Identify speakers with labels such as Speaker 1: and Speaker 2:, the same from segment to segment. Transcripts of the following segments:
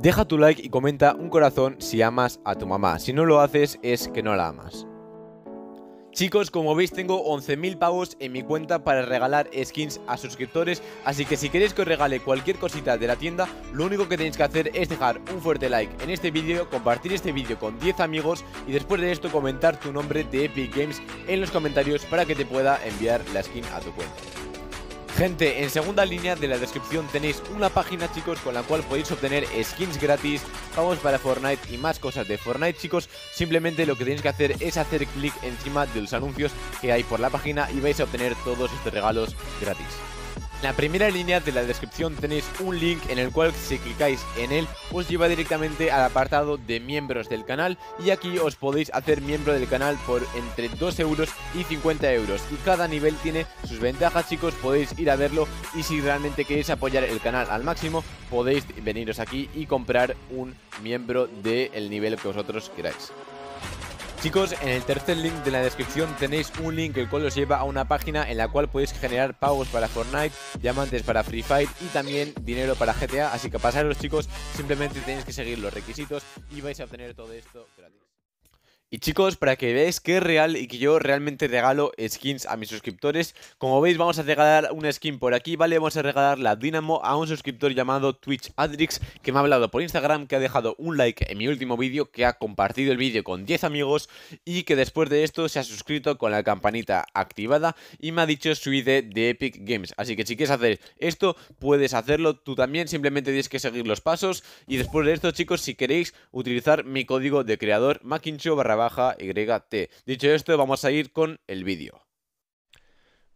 Speaker 1: Deja tu like y comenta un corazón si amas a tu mamá. Si no lo haces es que no la amas. Chicos, como veis tengo 11.000 pavos en mi cuenta para regalar skins a suscriptores Así que si queréis que os regale cualquier cosita de la tienda Lo único que tenéis que hacer es dejar un fuerte like en este vídeo Compartir este vídeo con 10 amigos Y después de esto comentar tu nombre de Epic Games en los comentarios Para que te pueda enviar la skin a tu cuenta Gente, en segunda línea de la descripción tenéis una página, chicos, con la cual podéis obtener skins gratis, pagos para Fortnite y más cosas de Fortnite, chicos. Simplemente lo que tenéis que hacer es hacer clic encima de los anuncios que hay por la página y vais a obtener todos estos regalos gratis. En la primera línea de la descripción tenéis un link en el cual si clicáis en él os lleva directamente al apartado de miembros del canal y aquí os podéis hacer miembro del canal por entre 2 euros y 50 euros y cada nivel tiene sus ventajas chicos podéis ir a verlo y si realmente queréis apoyar el canal al máximo podéis veniros aquí y comprar un miembro del nivel que vosotros queráis. Chicos, en el tercer link de la descripción tenéis un link el cual os lleva a una página en la cual podéis generar pagos para Fortnite, diamantes para Free Fight y también dinero para GTA. Así que pasaros chicos, simplemente tenéis que seguir los requisitos y vais a obtener todo esto gratis. Y chicos, para que veáis que es real y que yo realmente regalo skins a mis suscriptores Como veis vamos a regalar una skin por aquí, vale, vamos a regalar la Dynamo a un suscriptor llamado Twitch Adrix Que me ha hablado por Instagram, que ha dejado un like en mi último vídeo Que ha compartido el vídeo con 10 amigos y que después de esto se ha suscrito con la campanita activada Y me ha dicho su ID de Epic Games Así que si quieres hacer esto, puedes hacerlo tú también Simplemente tienes que seguir los pasos Y después de esto chicos, si queréis utilizar mi código de creador maquincho YT. Dicho esto, vamos a ir con el vídeo.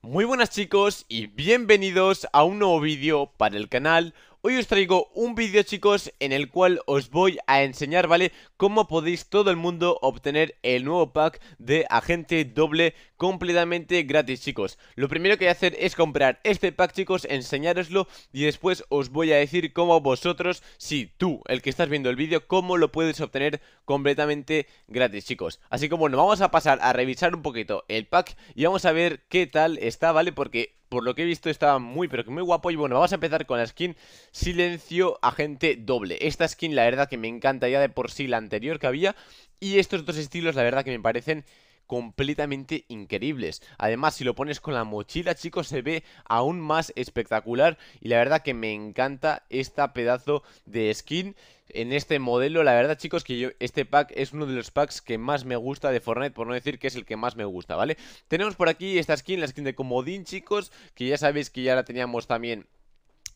Speaker 1: Muy buenas chicos y bienvenidos a un nuevo vídeo para el canal Hoy os traigo un vídeo chicos en el cual os voy a enseñar, ¿vale? Cómo podéis todo el mundo obtener el nuevo pack de agente doble completamente gratis chicos Lo primero que voy a hacer es comprar este pack chicos, enseñároslo y después os voy a decir cómo vosotros, si tú, el que estás viendo el vídeo, cómo lo puedes obtener completamente gratis chicos Así que bueno, vamos a pasar a revisar un poquito el pack y vamos a ver qué tal está, ¿vale? Porque por lo que he visto estaba muy pero que muy guapo y bueno, vamos a empezar con la skin Silencio Agente Doble. Esta skin la verdad que me encanta ya de por sí la anterior que había y estos dos estilos la verdad que me parecen completamente increíbles. Además, si lo pones con la mochila, chicos, se ve aún más espectacular y la verdad que me encanta esta pedazo de skin en este modelo. La verdad, chicos, que yo, este pack es uno de los packs que más me gusta de Fortnite, por no decir que es el que más me gusta, ¿vale? Tenemos por aquí esta skin, la skin de Comodín, chicos, que ya sabéis que ya la teníamos también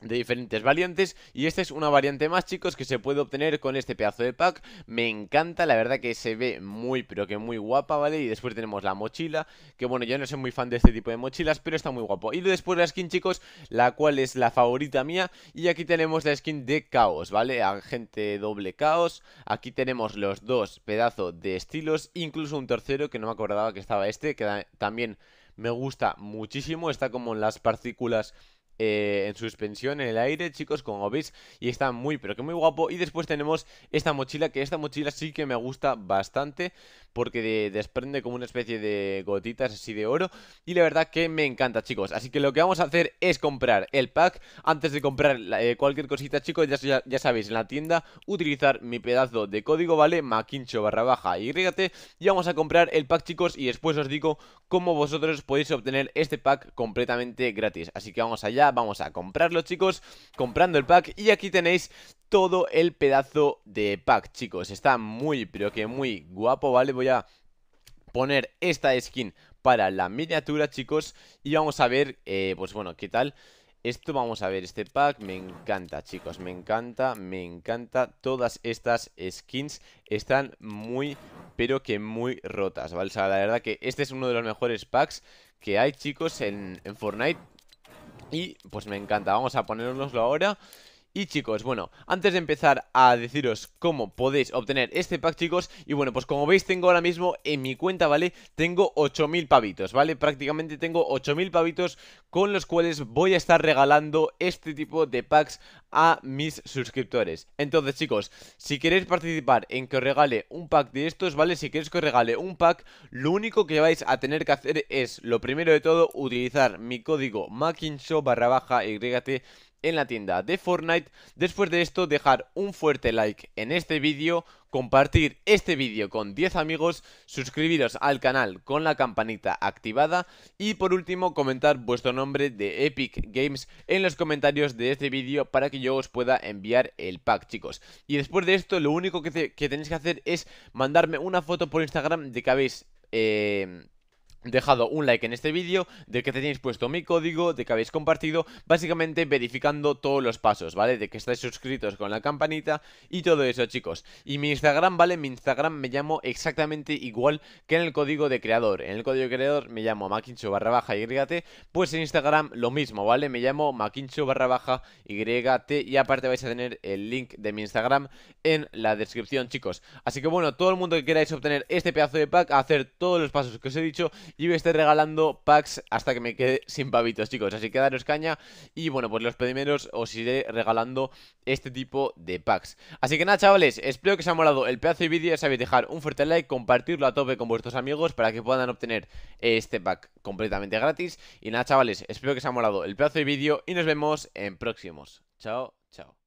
Speaker 1: de diferentes variantes y esta es una variante más chicos que se puede obtener con este pedazo de pack me encanta la verdad que se ve muy pero que muy guapa vale y después tenemos la mochila que bueno yo no soy muy fan de este tipo de mochilas pero está muy guapo y después la skin chicos la cual es la favorita mía y aquí tenemos la skin de caos vale agente doble caos aquí tenemos los dos pedazos de estilos incluso un tercero que no me acordaba que estaba este que también me gusta muchísimo está como en las partículas eh, en suspensión en el aire, chicos, como veis, y está muy, pero que muy guapo. Y después tenemos esta mochila, que esta mochila sí que me gusta bastante, porque desprende como una especie de gotitas así de oro, y la verdad que me encanta, chicos. Así que lo que vamos a hacer es comprar el pack, antes de comprar eh, cualquier cosita, chicos, ya, ya, sabéis, en la tienda, utilizar mi pedazo de código, ¿vale? Maquincho barra baja y rígate, y vamos a comprar el pack, chicos, y después os digo cómo vosotros podéis obtener este pack completamente gratis. Así que vamos allá vamos a comprarlo, chicos, comprando el pack. Y aquí tenéis todo el pedazo de pack, chicos. Está muy, pero que muy guapo, ¿vale? Voy a poner esta skin para la miniatura, chicos. Y vamos a ver, eh, pues bueno, qué tal... Esto vamos a ver, este pack me encanta chicos, me encanta, me encanta Todas estas skins están muy, pero que muy rotas, ¿vale? O sea, la verdad que este es uno de los mejores packs que hay chicos en Fortnite y pues me encanta, vamos a ponérnoslo ahora y chicos, bueno, antes de empezar a deciros cómo podéis obtener este pack, chicos Y bueno, pues como veis tengo ahora mismo en mi cuenta, ¿vale? Tengo 8.000 pavitos, ¿vale? Prácticamente tengo 8.000 pavitos con los cuales voy a estar regalando este tipo de packs a mis suscriptores Entonces, chicos, si queréis participar en que os regale un pack de estos, ¿vale? Si queréis que os regale un pack, lo único que vais a tener que hacer es, lo primero de todo, utilizar mi código MAKINSHOW barra baja YT en la tienda de Fortnite. Después de esto, dejar un fuerte like en este vídeo, compartir este vídeo con 10 amigos, suscribiros al canal con la campanita activada y por último comentar vuestro nombre de Epic Games en los comentarios de este vídeo para que yo os pueda enviar el pack chicos. Y después de esto lo único que, tenéis que hacer es mandarme una foto por Instagram de que habéis... Eh, dejado un like en este vídeo, de que tenéis puesto mi código, de que habéis compartido, básicamente verificando todos los pasos, ¿vale? De que estáis suscritos con la campanita y todo eso, chicos. Y mi Instagram, ¿vale? Mi Instagram me llamo exactamente igual que en el código de creador. En el código de creador me llamo maquincho barra baja YT, pues en Instagram lo mismo, ¿vale? Me llamo maquincho barra baja YT y aparte vais a tener el link de mi Instagram en la descripción, chicos. Así que bueno, todo el mundo que queráis obtener este pedazo de pack, hacer todos los pasos que os he dicho y voy a regalando packs hasta que me quede sin pavitos, chicos. Así que daros caña y bueno, pues los primeros os iré regalando este tipo de packs. Así que nada, chavales, espero que os haya molado el pedazo de vídeo. Ya sabéis, dejar un fuerte like, compartirlo a tope con vuestros amigos para que puedan obtener este pack completamente gratis. Y nada, chavales, espero que os haya molado el pedazo de vídeo y nos vemos en próximos. Chao, chao.